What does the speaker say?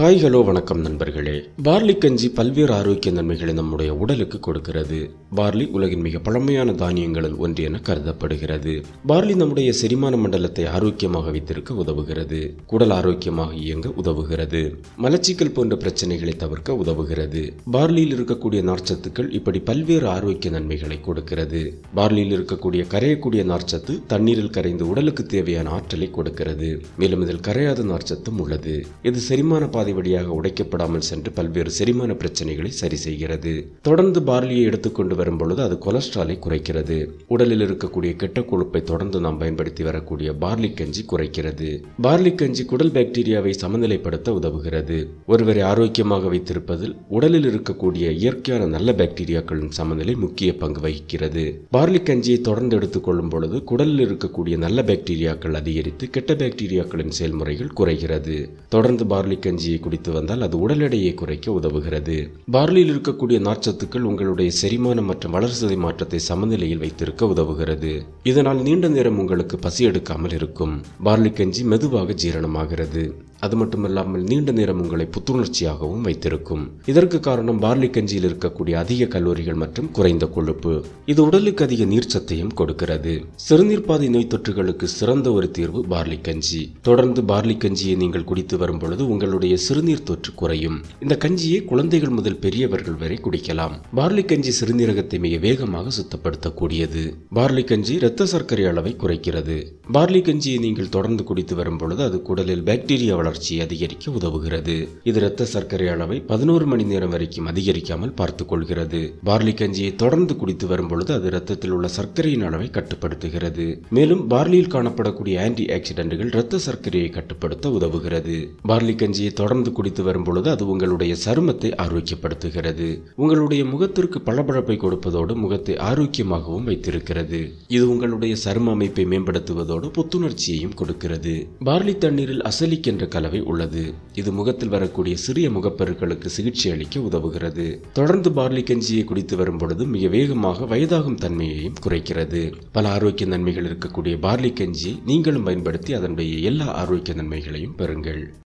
hi hello வணக்கம் நண்பர்களே barley கஞ்சி பல்வேறு ஆரோக்கிய நன்மைகளை நம்முடைய உடலுக்கு கொடுக்கிறது பார்லி உலகின் மிக பழமையான தானியங்களில் ஒன்று என கருதப்படுகிறது பார்லி நம்முடைய செரிமான மண்டலத்தை ஆரோக்கியமாக வைத்திருக்க உதவுகிறது குடல் ஆரோக்கியமாக இயங்க உதவுகிறது மலச்சிக்கல் போன்ற பிரச்சனைகளை தவிர்க்க உதவுகிறது பார்லியில் இருக்கக்கூடிய நார்ச்சத்துக்கள் இப்படி பல்வேறு ஆரோக்கிய நன்மைகளை கொடுக்கிறது பார்லியில் இருக்கக்கூடிய கரையக்கூடிய நார்ச்சத்து தண்ணீரில் கரைந்து உடலுக்கு தேவையான ஆற்றலை கொடுக்கிறது மேலும் இதில் கரையாத நார்ச்சத்தும் உள்ளது இது செரிமான பாதை பாதி வழியாக உடைக்கப்படாமல் சென்று பல்வேறு செரிமான பிரச்சனைகளை சரி செய்கிறது தொடர்ந்து பார்லியை எடுத்துக்கொண்டு வரும் பொழுது அது கொலஸ்ட்ராலை குறைக்கிறது உடலில் இருக்கக்கூடிய கெட்ட கொழுப்பை தொடர்ந்து நாம் பயன்படுத்தி வரக்கூடிய பார்லி கஞ்சி குறைக்கிறது பார்லி கஞ்சி குடல் பாக்டீரியாவை சமநிலைப்படுத்த உதவுகிறது ஒருவரை ஆரோக்கியமாக வைத்திருப்பதில் உடலில் இருக்கக்கூடிய இயற்கையான நல்ல பாக்டீரியாக்களின் சமநிலை முக்கிய பங்கு வகிக்கிறது பார்லி கஞ்சியை தொடர்ந்து எடுத்துக்கொள்ளும் பொழுது குடலில் இருக்கக்கூடிய நல்ல பாக்டீரியாக்கள் அதிகரித்து கெட்ட பாக்டீரியாக்களின் செயல்முறைகள் குறைகிறது தொடர்ந்து பார்லி கஞ்சியை குடித்து வந்தால் அது உடல் எடையை குறைக்க உதவுகிறது பார்லியில் இருக்கக்கூடிய நார்ச்சத்துக்கள் உங்களுடைய செரிமானம் மற்றும் வளர்சிதை மாற்றத்தை சமநிலையில் வைத்திருக்க உதவுகிறது இதனால் நீண்ட நேரம் உங்களுக்கு பசி எடுக்காமல் இருக்கும் பார்லி கஞ்சி மெதுவாக ஜீரணமாகிறது அது மட்டுமல்லாமல் நீண்ட நேரம் உங்களை புத்துணர்ச்சியாகவும் வைத்திருக்கும் இதற்கு காரணம் பார்லி கஞ்சியில் இருக்கக்கூடிய அதிக கல்லூரிகள் மற்றும் குறைந்த கொழுப்பு இது உடலுக்கு அதிக நீர் சத்தையும் கொடுக்கிறது சிறுநீர்பாதை நோய் தொற்றுகளுக்கு சிறந்த ஒரு தீர்வு பார்லி கஞ்சி தொடர்ந்து பார்லி கஞ்சியை நீங்கள் குடித்து வரும் பொழுது உங்களுடைய சிறுநீர் தொற்று குறையும் இந்த கஞ்சியை குழந்தைகள் முதல் பெரியவர்கள் வரை குடிக்கலாம் பார்லி கஞ்சி சிறுநீரகத்தை மிக வேகமாக சுத்தப்படுத்தக்கூடியது பார்லி கஞ்சி இரத்த சர்க்கரை அளவை குறைக்கிறது பார்லி கஞ்சியை நீங்கள் தொடர்ந்து குடித்து வரும் பொழுது அது குடலில் பாக்டீரியா வளர்ச்சியை அதிகரிக்க உதவுகிறது இது இரத்த சர்க்கரை அளவை பதினோரு மணி நேரம் வரைக்கும் அதிகரிக்காமல் பார்த்துக் கொள்கிறது பார்லி கஞ்சியை தொடர்ந்து குடித்து வரும் பொழுது அது இரத்தத்தில் உள்ள சர்க்கரையின் அளவை கட்டுப்படுத்துகிறது மேலும் பார்லியில் காணப்படக்கூடிய ஆன்டி ஆக்சிடென்ட்கள் இரத்த சர்க்கரையை கட்டுப்படுத்த உதவுகிறது பார்லி கஞ்சியை தொடர்ந்து குடித்து வரும் பொழுது அது உங்களுடைய சருமத்தை ஆரோக்கியப்படுத்துகிறது உங்களுடைய முகத்திற்கு பளபளப்பை கொடுப்பதோடு முகத்தை ஆரோக்கியமாகவும் வைத்திருக்கிறது இது உங்களுடைய சரும அமைப்பை மேம்படுத்துவதோடு புத்துணர்ச்சியையும் கொடுக்கிறது பார்லி தண்ணீரில் அசலிக் என்ற கலவை உள்ளது இது முகத்தில் வரக்கூடிய சிறிய முகப்பெருக்களுக்கு சிகிச்சை அளிக்க உதவுகிறது தொடர்ந்து பார்லி கஞ்சியை குடித்து வரும் பொழுது மிக வேகமாக வயதாகும் தன்மையையும் குறைக்கிறது பல ஆரோக்கிய நன்மைகள் இருக்கக்கூடிய பார்லி கஞ்சி நீங்களும் பயன்படுத்தி அதனுடைய எல்லா ஆரோக்கிய நன்மைகளையும் பெறுங்கள்